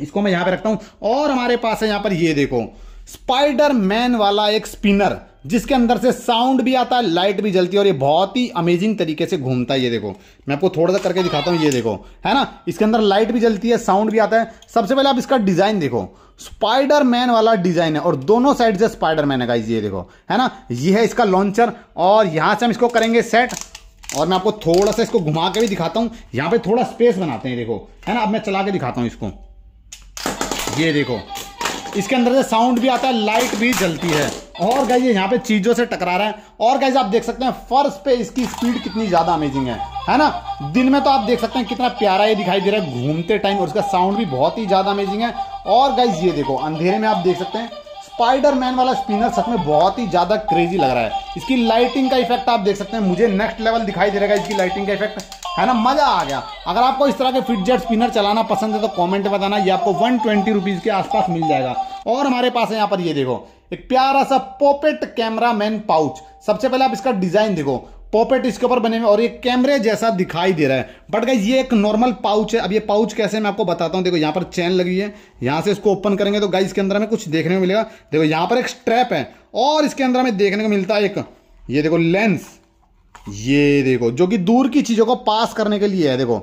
S1: इसको मैं यहाँ पर रखता हूँ और हमारे पास है यहाँ पर ये देखो स्पाइडर मैन वाला एक स्पिनर जिसके अंदर से साउंड भी आता है लाइट भी जलती है और ये बहुत ही अमेजिंग तरीके से घूमता है ये देखो मैं आपको थोड़ा सा करके दिखाता हूँ ये देखो है ना इसके अंदर लाइट भी जलती है साउंड भी आता है सबसे पहले आप इसका डिजाइन देखो स्पाइडर मैन वाला डिजाइन है और दोनों साइड से स्पाइडर मैन है ये देखो है ना ये है इसका लॉन्चर और यहां से हम इसको करेंगे सेट और मैं आपको थोड़ा सा इसको घुमा के भी दिखाता हूँ यहाँ पे थोड़ा स्पेस बनाते हैं देखो है ना अब मैं चला के दिखाता हूँ इसको ये देखो इसके अंदर से साउंड भी आता है लाइट भी जलती है और गाइज यहाँ पे चीज़ों से टकरा रहा है और गाइज आप देख सकते हैं फर्श पे इसकी स्पीड कितनी ज़्यादा अमेजिंग है है ना दिन में तो आप देख सकते हैं कितना प्यारा ये दिखाई दे रहा है घूमते टाइम और उसका साउंड भी बहुत ही ज़्यादा अमेजिंग है और गाइज ये देखो अंधेरे में आप देख सकते हैं स्पाइडरमैन वाला स्पिनर सच में बहुत ही ज्यादा क्रेजी लग रहा है इसकी लाइटिंग का इफेक्ट आप देख सकते हैं मुझे नेक्स्ट लेवल दिखाई दे रहा है इसकी लाइटिंग का इफेक्ट है ना मजा आ गया अगर आपको इस तरह के फिटजेट स्पिनर चलाना पसंद है तो कमेंट में बताना ये आपको वन ट्वेंटी के आसपास मिल जाएगा और हमारे पास है यहाँ पर ये देखो एक प्यारा सा पोपेट कैमरा मैन पाउच सबसे पहले आप इसका डिजाइन देखो पॉपेट इसके ऊपर बने हुए और ये कैमरे जैसा दिखाई दे रहा है बट गाइज ये एक नॉर्मल पाउच है अब ये पाउच कैसे मैं आपको बताता हूँ देखो यहाँ पर चैन लगी है यहाँ से इसको ओपन करेंगे तो गाइज के अंदर हमें कुछ देखने को मिलेगा देखो यहाँ पर एक स्ट्रैप है और इसके अंदर हमें देखने को मिलता है एक ये देखो लेंस ये देखो जो कि दूर की चीज़ों को पास करने के लिए है देखो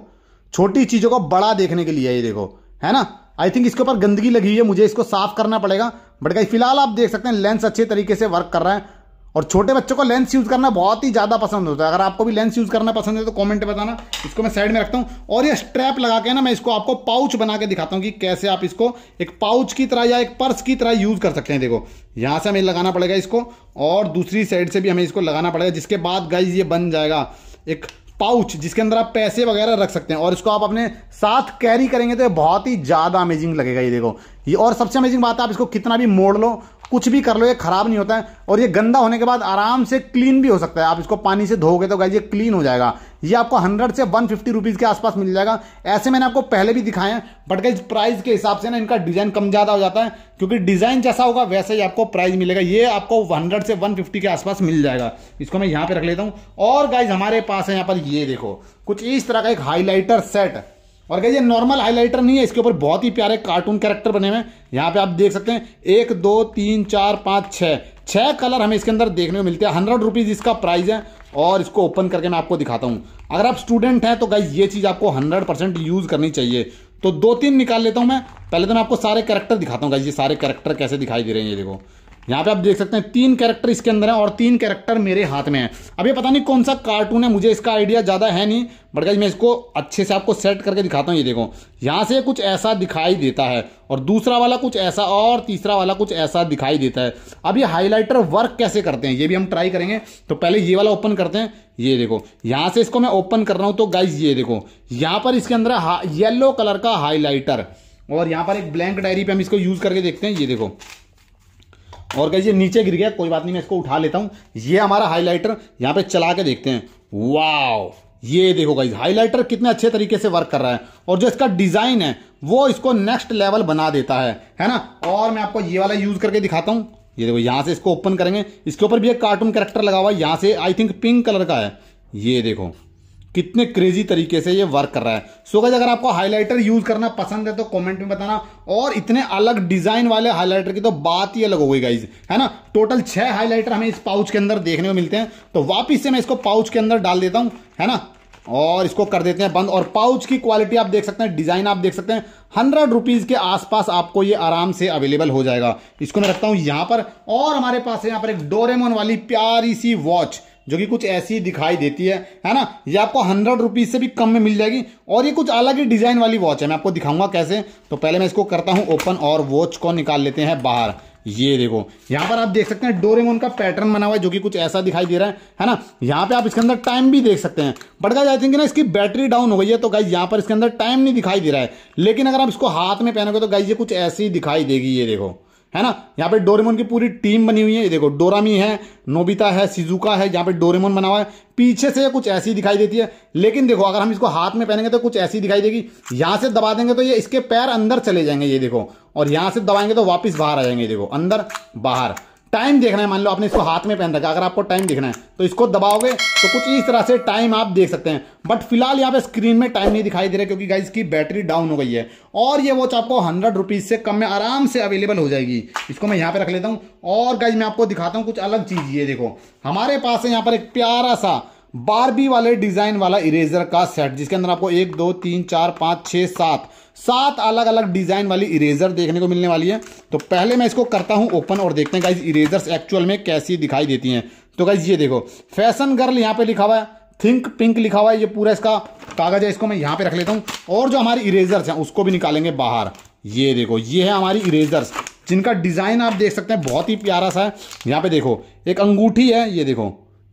S1: छोटी चीज़ों को बड़ा देखने के लिए है ये देखो है ना आई थिंक इसके ऊपर गंदगी लगी है मुझे इसको साफ करना पड़ेगा बट गाइज फिलहाल आप देख सकते हैं लेंस अच्छे तरीके से वर्क कर रहा है और छोटे बच्चों को लेंस यूज़ करना बहुत ही ज़्यादा पसंद होता है अगर आपको भी लेंस यूज़ करना पसंद है तो कमेंट में बताना इसको मैं साइड में रखता हूँ और ये स्ट्रैप लगा के ना मैं इसको आपको पाउच बना के दिखाता हूँ कि कैसे आप इसको एक पाउच की तरह या एक पर्स की तरह यूज़ कर सकते हैं देखो यहां से हमें लगाना पड़ेगा इसको और दूसरी साइड से भी हमें इसको लगाना पड़ेगा जिसके बाद गाइज ये बन जाएगा एक पाउच जिसके अंदर आप पैसे वगैरह रख सकते हैं और इसको आप अपने साथ कैरी करेंगे तो बहुत ही ज़्यादा अमेजिंग लगेगा ये देखो ये और सबसे अमेजिंग बात है आप इसको कितना भी मोड़ लो कुछ भी कर लो ये खराब नहीं होता है और ये गंदा होने के बाद आराम से क्लीन भी हो सकता है आप इसको पानी से धोगे तो गाइज ये क्लीन हो जाएगा ये आपको हंड्रेड से वन फिफ्टी रुपीज़ के आसपास मिल जाएगा ऐसे मैंने आपको पहले भी दिखाए हैं बट गाइज प्राइस के हिसाब से ना इनका डिज़ाइन कम ज़्यादा हो जाता है क्योंकि डिज़ाइन जैसा होगा वैसे ही आपको प्राइस मिलेगा ये आपको हंड्रेड से वन फिफ्टी के आसपास मिल जाएगा इसको मैं यहाँ पे रख लेता हूँ और गाइज हमारे पास है यहाँ पर ये देखो कुछ इस तरह का एक हाईलाइटर सेट और क्या ये नॉर्मल हाईलाइटर नहीं है इसके ऊपर बहुत ही प्यारे कार्टून कैरेक्टर बने हुए हैं यहाँ पे आप देख सकते हैं एक दो तीन चार पाँच छः छः कलर हमें इसके अंदर देखने को मिलते हैं हंड्रेड रुपीज़ इसका प्राइस है और इसको ओपन करके मैं आपको दिखाता हूँ अगर आप स्टूडेंट हैं तो गाइज ये चीज़ आपको हंड्रेड परसेंट यूज़ करनी चाहिए तो दो तीन निकाल लेता हूँ मैं पहले तो मैं आपको सारे कैरेक्टर दिखाता हूँ गाइज ये सारे कैरेक्टर कैसे दिखाई दे रहे हैं ये देखो यहाँ पे आप देख सकते हैं तीन कैरेक्टर इसके अंदर हैं और तीन कैरेक्टर मेरे हाथ में हैं अब ये पता नहीं कौन सा कार्टून है मुझे इसका आइडिया ज़्यादा है नहीं बट गाइज मैं इसको अच्छे से आपको सेट करके दिखाता हूँ ये देखो यहाँ से कुछ ऐसा दिखाई देता है और दूसरा वाला कुछ ऐसा और तीसरा वाला कुछ ऐसा दिखाई देता है अब ये हाईलाइटर वर्क कैसे करते हैं ये भी हम ट्राई करेंगे तो पहले ये वाला ओपन करते हैं ये देखो यहाँ से इसको मैं ओपन कर रहा हूँ तो गाइज ये देखो यहाँ पर इसके अंदर येलो कलर का हाईलाइटर और यहाँ पर एक ब्लैंक डायरी पे हम इसको यूज़ करके देखते हैं ये देखो और कहीं नीचे गिर गया कोई बात नहीं मैं इसको उठा लेता हूँ ये हमारा हाईलाइटर यहाँ पे चला के देखते हैं वाओ ये देखो गाइज हाईलाइटर कितने अच्छे तरीके से वर्क कर रहा है और जो इसका डिजाइन है वो इसको नेक्स्ट लेवल बना देता है है ना और मैं आपको ये वाला यूज करके दिखाता हूँ ये देखो यहाँ से इसको ओपन करेंगे इसके ऊपर भी एक कार्टून कैरेक्टर लगा हुआ है यहाँ से आई थिंक पिंक कलर का है ये देखो कितने क्रेजी तरीके से ये वर्क कर रहा है सो गज अगर आपको हाईलाइटर यूज करना पसंद है तो कमेंट में बताना और इतने अलग डिजाइन वाले हाईलाइटर की तो बात ही अलग हो गई गाइज है ना टोटल छह हाईलाइटर हमें इस पाउच के अंदर देखने को मिलते हैं तो वापिस से मैं इसको पाउच के अंदर डाल देता हूं है ना और इसको कर देते हैं बंद और पाउच की क्वालिटी आप देख सकते हैं डिजाइन आप देख सकते हैं हंड्रेड रुपीज के आसपास आपको ये आराम से अवेलेबल हो जाएगा इसको मैं रखता हूं यहां पर और हमारे पास है यहां पर एक डोरेमोन वाली प्यारी सी वॉच जो कि कुछ ऐसी दिखाई देती है है ना ये आपको हंड्रेड रुपीज़ से भी कम में मिल जाएगी और ये कुछ अलग ही डिज़ाइन वाली वॉच है मैं आपको दिखाऊंगा कैसे तो पहले मैं इसको करता हूं ओपन और वॉच को निकाल लेते हैं बाहर ये देखो यहाँ पर आप देख सकते हैं डोरेमोन का पैटर्न बना हुआ है जो कि कुछ ऐसा दिखाई दे रहा है है ना यहाँ पे आप इसके अंदर टाइम भी देख सकते हैं बट गाइस आई थिंक ना इसकी बैटरी डाउन हो गई है तो गाइस यहाँ पर इसके अंदर टाइम नहीं दिखाई दे रहा है लेकिन अगर आप इसको हाथ में पहनोगे तो गाइस ये कुछ ऐसी दिखाई देगी ये देखो है ना यहाँ पे डोरेमोन की पूरी टीम बनी हुई है ये देखो डोरामी है नोबिता है सिजुका है यहाँ पे डोरेमोन बना हुआ है पीछे से कुछ ऐसी दिखाई देती है लेकिन देखो अगर हम इसको हाथ में पहनेंगे तो कुछ ऐसी दिखाई देगी यहाँ से दबा देंगे तो ये इसके पैर अंदर चले जाएंगे ये देखो और यहाँ से दबाएंगे तो वापिस बाहर आ जाएंगे देखो अंदर बाहर टाइम देखना है मान लो आपने इसको हाथ में पहन रखा अगर आपको टाइम देखना है तो इसको दबाओगे तो कुछ इस तरह से टाइम आप देख सकते हैं बट फिलहाल यहाँ पे स्क्रीन में टाइम नहीं दिखाई दे रहा क्योंकि गाइज की बैटरी डाउन हो गई है और ये वॉच आपको हंड्रेड रुपीज से कम में आराम से अवेलेबल हो जाएगी इसको मैं यहाँ पे रख लेता हूँ और गाइज मैं आपको दिखाता हूँ कुछ अलग चीज़ ये देखो हमारे पास है यहाँ पर एक प्यारा सा बारबी वाले डिजाइन वाला इरेजर का सेट जिसके अंदर आपको एक दो तीन चार पाँच छः सात सात अलग अलग डिजाइन वाली इरेजर देखने को मिलने वाली है तो पहले मैं इसको करता हूँ ओपन और देखते हैं गाइज इरेजर्स एक्चुअल में कैसी दिखाई देती हैं तो गाइज ये देखो फैशन गर्ल यहाँ पे लिखा हुआ है थिंक पिंक लिखा हुआ है ये पूरा इसका कागज है इसको मैं यहाँ पे रख लेता हूँ और जो हमारे इरेजर्स हैं उसको भी निकालेंगे बाहर ये देखो ये है हमारी इरेजर्स जिनका डिज़ाइन आप देख सकते हैं बहुत ही प्यारा सा है यहाँ पे देखो एक अंगूठी है ये देखो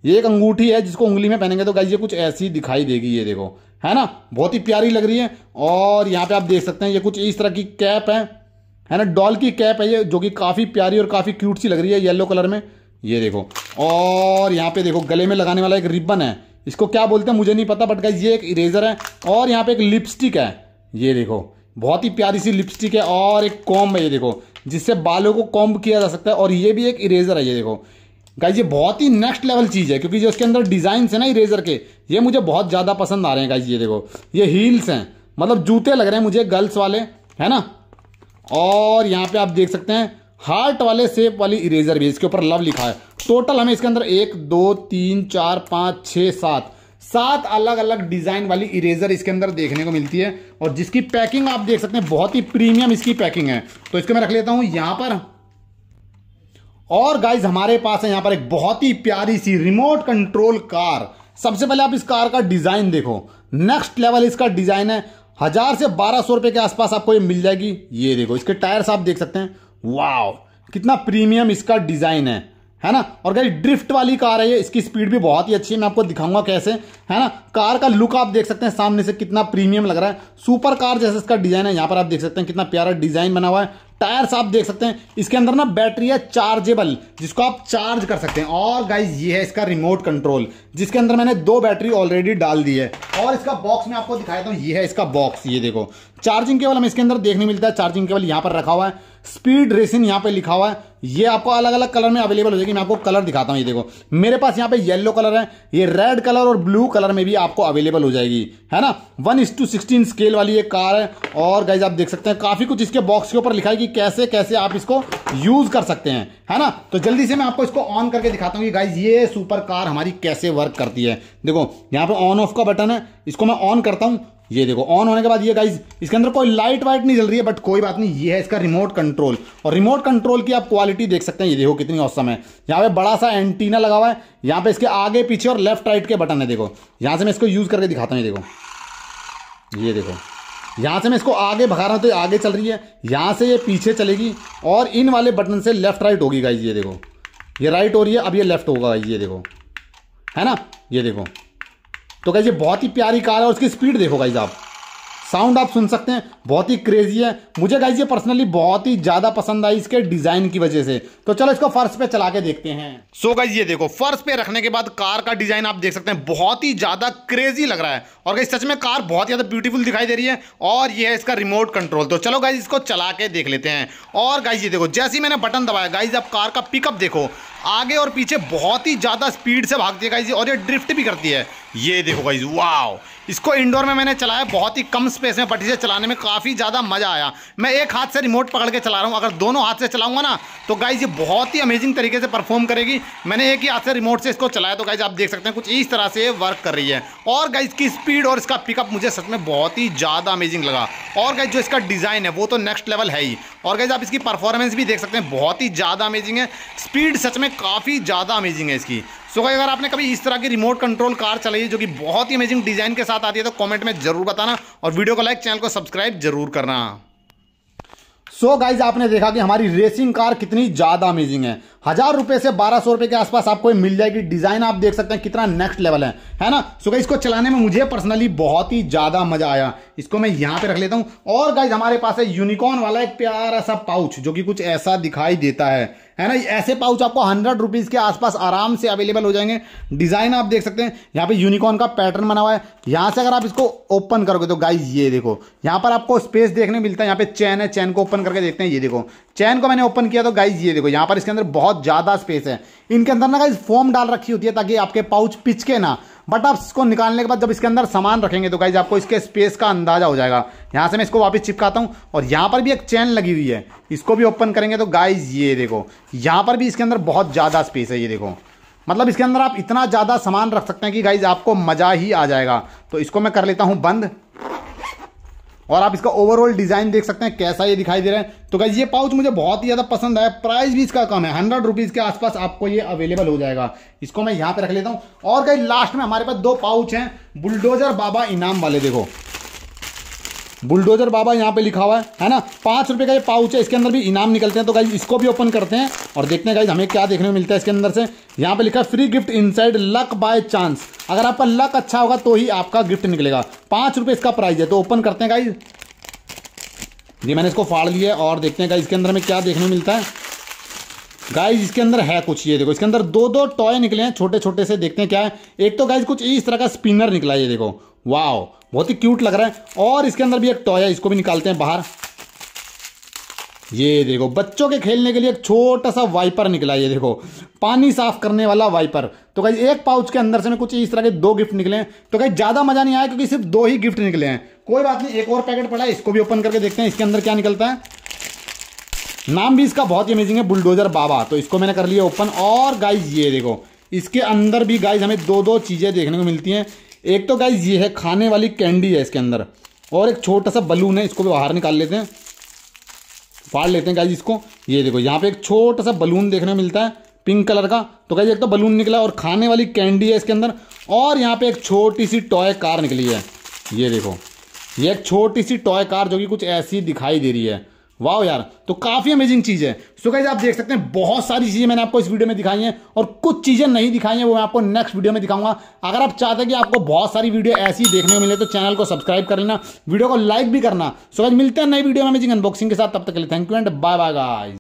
S1: ये एक अंगूठी है जिसको उंगली में पहनेंगे तो गाइज ये कुछ ऐसी दिखाई देगी ये देखो है ना बहुत ही प्यारी लग रही है और यहाँ पे आप देख सकते हैं ये कुछ इस तरह की कैप है है ना डॉल की कैप है ये जो कि काफ़ी प्यारी और काफ़ी क्यूट सी लग रही है येलो कलर में ये देखो और यहाँ पे देखो गले में लगाने वाला एक रिबन है इसको क्या बोलते हैं मुझे नहीं पता बट गाइज ये एक इरेजर है और यहाँ पे एक लिपस्टिक है ये देखो बहुत ही प्यारी सी लिपस्टिक है और एक कॉम्ब है ये देखो जिससे बालों को कॉम्ब किया जा सकता है और ये भी एक इरेजर है ये देखो गाइज ये बहुत ही नेक्स्ट लेवल चीज़ है क्योंकि जो उसके अंदर डिज़ाइन है ना इरेजर के ये मुझे बहुत ज़्यादा पसंद आ रहे हैं गाइज ये देखो ये हील्स हैं मतलब जूते लग रहे हैं मुझे गर्ल्स वाले है ना और यहाँ पे आप देख सकते हैं हार्ट वाले सेप वाली इरेजर भी इसके ऊपर लव लिखा है टोटल हमें इसके अंदर एक दो तीन चार पाँच छः सात सात अलग अलग डिज़ाइन वाली इरेजर इसके अंदर देखने को मिलती है और जिसकी पैकिंग आप देख सकते हैं बहुत ही प्रीमियम इसकी पैकिंग है तो इसको मैं रख लेता हूँ यहाँ पर और गाइज हमारे पास है यहाँ पर एक बहुत ही प्यारी सी रिमोट कंट्रोल कार सबसे पहले आप इस कार का डिज़ाइन देखो नेक्स्ट लेवल इसका डिज़ाइन है हजार से बारह सौ रुपए के आसपास आपको ये मिल जाएगी ये देखो इसके टायर्स आप देख सकते हैं वाओ कितना प्रीमियम इसका डिज़ाइन है है ना और गाइस ड्रिफ्ट वाली कार है ये इसकी स्पीड भी बहुत ही अच्छी है मैं आपको दिखाऊंगा कैसे है ना कार का लुक आप देख सकते हैं सामने से कितना प्रीमियम लग रहा है सुपर कार जैसे इसका डिजाइन है यहां पर आप देख सकते हैं कितना प्यारा डिजाइन बना हुआ है टायर्स आप देख सकते हैं इसके अंदर ना बैटरी है चार्जेबल जिसको आप चार्ज कर सकते हैं और गाइज ये है इसका रिमोट कंट्रोल जिसके अंदर मैंने दो बैटरी ऑलरेडी डाल दी है और इसका बॉक्स मैं आपको दिखाया था ये है इसका बॉक्स ये देखो चार्जिंग केबल हमें इसके अंदर देखने मिलता है चार्जिंग केबल यहाँ पर रखा हुआ है स्पीड रेसिंग यहाँ पर लिखा हुआ है ये आपको अलग अलग कलर में अवेलेबल हो जाएगी मैं आपको कलर दिखाता हूँ ये देखो मेरे पास यहाँ पे येलो कलर है ये रेड कलर और ब्लू कलर में भी आपको अवेलेबल हो जाएगी है ना वन टू सिक्सटीन स्केल वाली ये कार है और गाइज आप देख सकते हैं काफी कुछ इसके बॉक्स के ऊपर लिखा है कि कि कैसे कैसे आप इसको यूज कर सकते हैं है ना तो जल्दी से मैं आपको इसको ऑन करके दिखाता हूँ कि गाइज ये सुपर कार हमारी कैसे वर्क करती है देखो यहाँ पे ऑन ऑफ का बटन है इसको मैं ऑन करता हूँ ये देखो ऑन होने के बाद ये गाइज इसके अंदर कोई लाइट वाइट नहीं जल रही है बट कोई बात नहीं ये है इसका रिमोट कंट्रोल और रिमोट कंट्रोल की आप क्वालिटी देख सकते हैं ये देखो कितनी औसम है यहाँ पे बड़ा सा एंटीना लगा हुआ है यहाँ पे इसके आगे पीछे और लेफ्ट राइट के बटन है देखो यहाँ से मैं इसको यूज़ करके दिखाता हूँ ये देखो ये देखो यहाँ से मैं इसको आगे भगा रहा हूँ तो आगे चल रही है यहाँ से ये पीछे चलेगी और इन वाले बटन से लेफ्ट राइट होगी गाई ये देखो ये राइट हो रही है अब ये लेफ्ट होगा गाई ये देखो है ना ये देखो तो कहीं ये बहुत ही प्यारी कार है और उसकी स्पीड देखो गाई आप साउंड आप सुन सकते हैं बहुत ही क्रेजी है मुझे गाइज ये पर्सनली बहुत ही ज्यादा पसंद आई इसके डिजाइन की वजह से तो चलो इसको फर्श पे चला के देखते हैं सो so गाइज ये देखो फर्श पे रखने के बाद कार का डिजाइन आप देख सकते हैं बहुत ही ज्यादा क्रेजी लग रहा है और गाइज सच में कार बहुत ज्यादा ब्यूटीफुल दिखाई दे रही है और ये है इसका रिमोट कंट्रोल तो चलो गाइज इसको चला के देख लेते हैं और गाइज ये देखो जैसे ही मैंने बटन दबाया गाइज आप कार का पिकअप देखो आगे और पीछे बहुत ही ज़्यादा स्पीड से भागती है गाइज और ये ड्रिफ्ट भी करती है ये देखो गाइज वाओ इसको इंडोर में मैंने चलाया बहुत ही कम स्पेस में पटी से चलाने में काफ़ी ज़्यादा मज़ा आया मैं एक हाथ से रिमोट पकड़ के चला रहा हूँ अगर दोनों हाथ से चलाऊंगा ना तो गाइज ये बहुत ही अमेजिंग तरीके से परफॉर्म करेगी मैंने एक ही हाथ से रिमोट से इसको चलाया तो गाइज आप देख सकते हैं कुछ इस तरह से वर्क कर रही है और गाइज की स्पीड और इसका पिकअप मुझे सच में बहुत ही ज़्यादा अमेजिंग लगा और गाइज जो इसका डिज़ाइन है वो तो नेक्स्ट लेवल है ही और गाइज आप इसकी परफॉर्मेंस भी देख सकते हैं बहुत ही ज़्यादा अमेजिंग है स्पीड सच में काफ़ी ज़्यादा अमेजिंग है इसकी सो so, अगर आपने कभी इस तरह की रिमोट कंट्रोल कार चलाई है जो कि बहुत ही अमेजिंग डिज़ाइन के साथ आती है तो कमेंट में ज़रूर बताना और वीडियो को लाइक चैनल को सब्सक्राइब जरूर करना सो so गाइज आपने देखा कि हमारी रेसिंग कार कितनी ज़्यादा अमेजिंग है हज़ार रुपये से बारह सौ रुपये के आसपास आपको मिल जाएगी डिज़ाइन आप देख सकते हैं कितना नेक्स्ट लेवल है है ना सो so गाइज इसको चलाने में मुझे पर्सनली बहुत ही ज़्यादा मज़ा आया इसको मैं यहाँ पे रख लेता हूँ और गाइज हमारे पास है यूनिकॉर्न वाला एक प्यारा सा पाउच जो कि कुछ ऐसा दिखाई देता है है ना ऐसे पाउच आपको हंड्रेड रुपीज़ के आसपास आराम से अवेलेबल हो जाएंगे डिज़ाइन आप देख सकते हैं यहाँ पे यूनिकॉर्न का पैटर्न बना हुआ है यहाँ से अगर आप इसको ओपन करोगे तो गाइज ये देखो यहाँ पर आपको स्पेस देखने मिलता है यहाँ पे चैन है चैन को ओपन करके देखते हैं ये देखो चैन को मैंने ओपन किया तो गाइज ये देखो यहाँ पर इसके अंदर बहुत ज़्यादा स्पेस है इनके अंदर ना गाइज फोम डाल रखी होती है ताकि आपके पाउच पिचके ना बट आप इसको निकालने के बाद जब इसके अंदर सामान रखेंगे तो गाइज आपको इसके स्पेस का अंदाजा हो जाएगा यहाँ से मैं इसको वापस चिपकाता हूँ और यहाँ पर भी एक चैन लगी हुई है इसको भी ओपन करेंगे तो गाइज ये देखो यहाँ पर भी इसके अंदर बहुत ज़्यादा स्पेस है ये देखो मतलब इसके अंदर आप इतना ज़्यादा सामान रख सकते हैं कि गाइज आपको मज़ा ही आ जाएगा तो इसको मैं कर लेता हूँ बंद और आप इसका ओवरऑल डिजाइन देख सकते हैं कैसा ये दिखाई दे रहा है तो गाइज ये पाउच मुझे बहुत ही ज्यादा पसंद है प्राइस भी इसका कम है हंड्रेड रुपीज के आसपास आपको ये अवेलेबल हो जाएगा इसको मैं यहाँ पे रख लेता हूँ और गाइज लास्ट में हमारे पास दो पाउच हैं बुलडोजर बाबा इनाम वाले देखो बुलडोजर बाबा यहाँ पे लिखा हुआ है है ना पाँच रुपये का ये पाउच है इसके अंदर भी इनाम निकलते हैं तो गाइज इसको भी ओपन करते हैं और देखते हैं गाइज हमें क्या देखने को मिलता है इसके अंदर से यहाँ पे लिखा है free gift inside luck by chance अगर आपका लक अच्छा होगा तो ही आपका गिफ्ट निकलेगा पाँच रुपये इसका प्राइस है तो ओपन करते हैं गाइज ये मैंने इसको फाड़ लिया और देखते हैं गाइज इसके अंदर हमें क्या देखने को मिलता है गाइज इसके अंदर है कुछ ये देखो इसके अंदर दो दो टॉय निकले हैं छोटे छोटे से देखते हैं क्या है एक तो गाइज कुछ इस तरह का स्पिनर निकला ये देखो वाओ बहुत ही क्यूट लग रहा है और इसके अंदर भी एक टॉय है इसको भी निकालते हैं बाहर ये देखो बच्चों के खेलने के लिए एक छोटा सा वाइपर निकला ये देखो पानी साफ करने वाला वाइपर तो कहीं एक पाउच के अंदर से ना कुछ इस तरह के दो गिफ्ट निकले हैं तो कहीं ज़्यादा मज़ा नहीं आया क्योंकि सिर्फ दो ही गिफ्ट निकले हैं कोई बात नहीं एक और पैकेट पड़ा है इसको भी ओपन करके देखते हैं इसके अंदर क्या निकलता है नाम भी इसका बहुत ही अमेजिंग है बुलडोजर बाबा तो इसको मैंने कर लिया ओपन और गाइज ये देखो इसके अंदर भी गाइज हमें दो दो चीज़ें देखने को मिलती हैं एक तो गाइज ये है खाने वाली कैंडी है इसके अंदर और एक छोटा सा बलून है इसको भी बाहर निकाल लेते हैं फाड़ लेते हैं गाइज इसको ये देखो यहाँ पे एक छोटा सा बलून देखने को मिलता है पिंक कलर का तो गाइज एक तो बलून निकला और खाने वाली कैंडी है इसके अंदर और यहाँ पे एक छोटी सी टॉय कार निकली है ये देखो ये एक छोटी सी टॉय कार जो कि कुछ ऐसी दिखाई दे रही है वाह यार तो काफ़ी अमेजिंग चीज़ है सो गाइज आप देख सकते हैं बहुत सारी चीज़ें मैंने आपको इस वीडियो में दिखाई हैं और कुछ चीज़ें नहीं दिखाई हैं वो मैं आपको नेक्स्ट वीडियो में दिखाऊंगा अगर आप चाहते हैं कि आपको बहुत सारी वीडियो ऐसी देखने को मिले तो चैनल को सब्सक्राइब कर लेना वीडियो को लाइक भी करना सो मिलते हैं नई वीडियो में अमेजिंग अनबॉक्सिंग के साथ तब तक के लिए thank you and bye bye